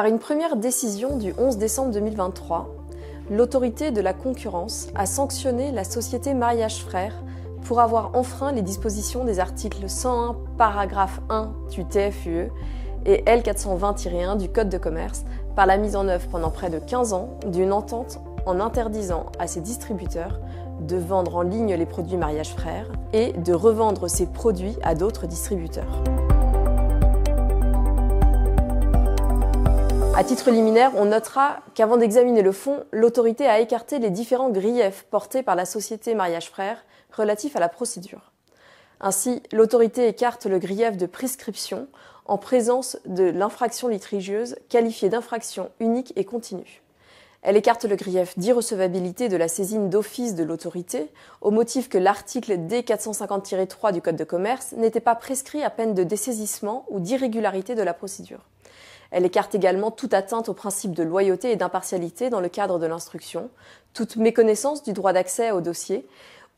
Par une première décision du 11 décembre 2023, l'autorité de la concurrence a sanctionné la société Mariage Frères pour avoir enfreint les dispositions des articles 101, paragraphe 1 du TFUE et L420-1 du Code de commerce par la mise en œuvre pendant près de 15 ans d'une entente en interdisant à ses distributeurs de vendre en ligne les produits Mariage Frères et de revendre ces produits à d'autres distributeurs. À titre liminaire, on notera qu'avant d'examiner le fond, l'autorité a écarté les différents griefs portés par la société Mariage Frères relatifs à la procédure. Ainsi, l'autorité écarte le grief de prescription en présence de l'infraction litigieuse qualifiée d'infraction unique et continue. Elle écarte le grief d'irrecevabilité de la saisine d'office de l'autorité au motif que l'article D450-3 du Code de commerce n'était pas prescrit à peine de dessaisissement ou d'irrégularité de la procédure. Elle écarte également toute atteinte au principe de loyauté et d'impartialité dans le cadre de l'instruction, toute méconnaissance du droit d'accès au dossier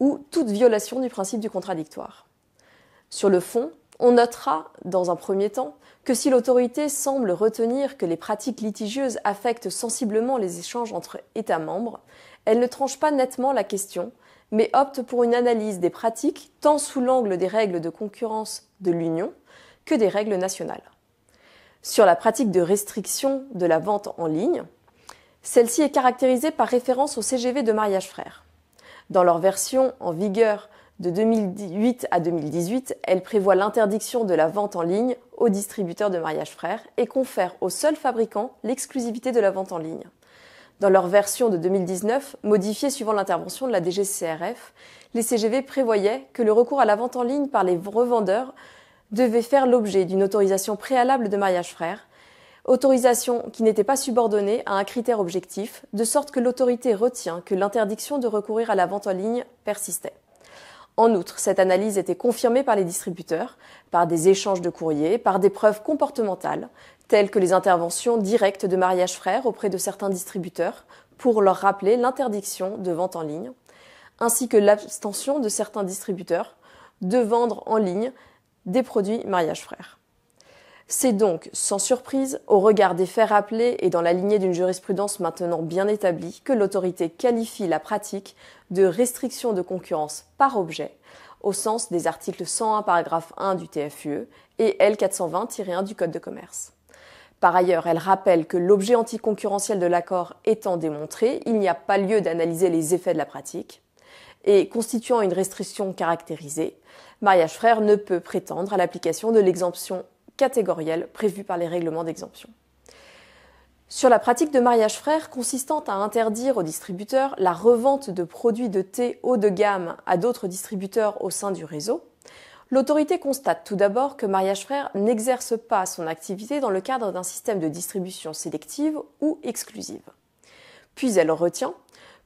ou toute violation du principe du contradictoire. Sur le fond, on notera, dans un premier temps, que si l'autorité semble retenir que les pratiques litigieuses affectent sensiblement les échanges entre États membres, elle ne tranche pas nettement la question, mais opte pour une analyse des pratiques tant sous l'angle des règles de concurrence de l'Union que des règles nationales sur la pratique de restriction de la vente en ligne. Celle-ci est caractérisée par référence au CGV de mariage frère. Dans leur version en vigueur de 2008 à 2018, elle prévoit l'interdiction de la vente en ligne aux distributeurs de mariage frère et confère aux seuls fabricants l'exclusivité de la vente en ligne. Dans leur version de 2019, modifiée suivant l'intervention de la DGCRF, les CGV prévoyaient que le recours à la vente en ligne par les revendeurs devait faire l'objet d'une autorisation préalable de mariage frère, autorisation qui n'était pas subordonnée à un critère objectif, de sorte que l'autorité retient que l'interdiction de recourir à la vente en ligne persistait. En outre, cette analyse était confirmée par les distributeurs, par des échanges de courriers, par des preuves comportementales, telles que les interventions directes de mariage frère auprès de certains distributeurs pour leur rappeler l'interdiction de vente en ligne, ainsi que l'abstention de certains distributeurs de vendre en ligne des produits mariage frère. C'est donc, sans surprise, au regard des faits rappelés et dans la lignée d'une jurisprudence maintenant bien établie, que l'autorité qualifie la pratique de restriction de concurrence par objet au sens des articles 101 paragraphe 1 du TFUE et L420-1 du Code de commerce. Par ailleurs, elle rappelle que l'objet anticoncurrentiel de l'accord étant démontré, il n'y a pas lieu d'analyser les effets de la pratique et constituant une restriction caractérisée, mariage frère ne peut prétendre à l'application de l'exemption catégorielle prévue par les règlements d'exemption. Sur la pratique de mariage frère consistant à interdire aux distributeurs la revente de produits de thé haut de gamme à d'autres distributeurs au sein du réseau, l'autorité constate tout d'abord que mariage frère n'exerce pas son activité dans le cadre d'un système de distribution sélective ou exclusive. Puis elle retient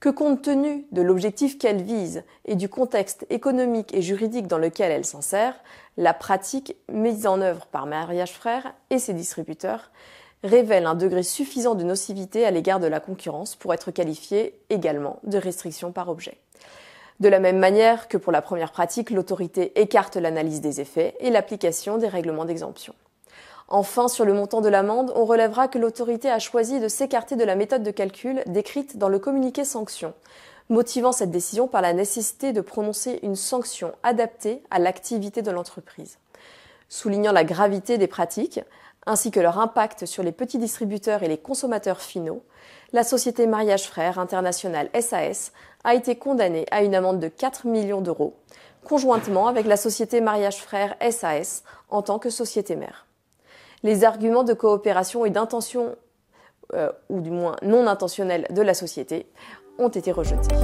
que compte tenu de l'objectif qu'elle vise et du contexte économique et juridique dans lequel elle s'en sert, la pratique mise en œuvre par Mariage Frère et ses distributeurs révèle un degré suffisant de nocivité à l'égard de la concurrence pour être qualifiée également de restriction par objet. De la même manière que pour la première pratique, l'autorité écarte l'analyse des effets et l'application des règlements d'exemption. Enfin, sur le montant de l'amende, on relèvera que l'autorité a choisi de s'écarter de la méthode de calcul décrite dans le communiqué sanction, motivant cette décision par la nécessité de prononcer une sanction adaptée à l'activité de l'entreprise. Soulignant la gravité des pratiques, ainsi que leur impact sur les petits distributeurs et les consommateurs finaux, la société Mariage Frères International SAS a été condamnée à une amende de 4 millions d'euros, conjointement avec la société Mariage Frères SAS en tant que société mère les arguments de coopération et d'intention, euh, ou du moins non intentionnelle, de la société ont été rejetés.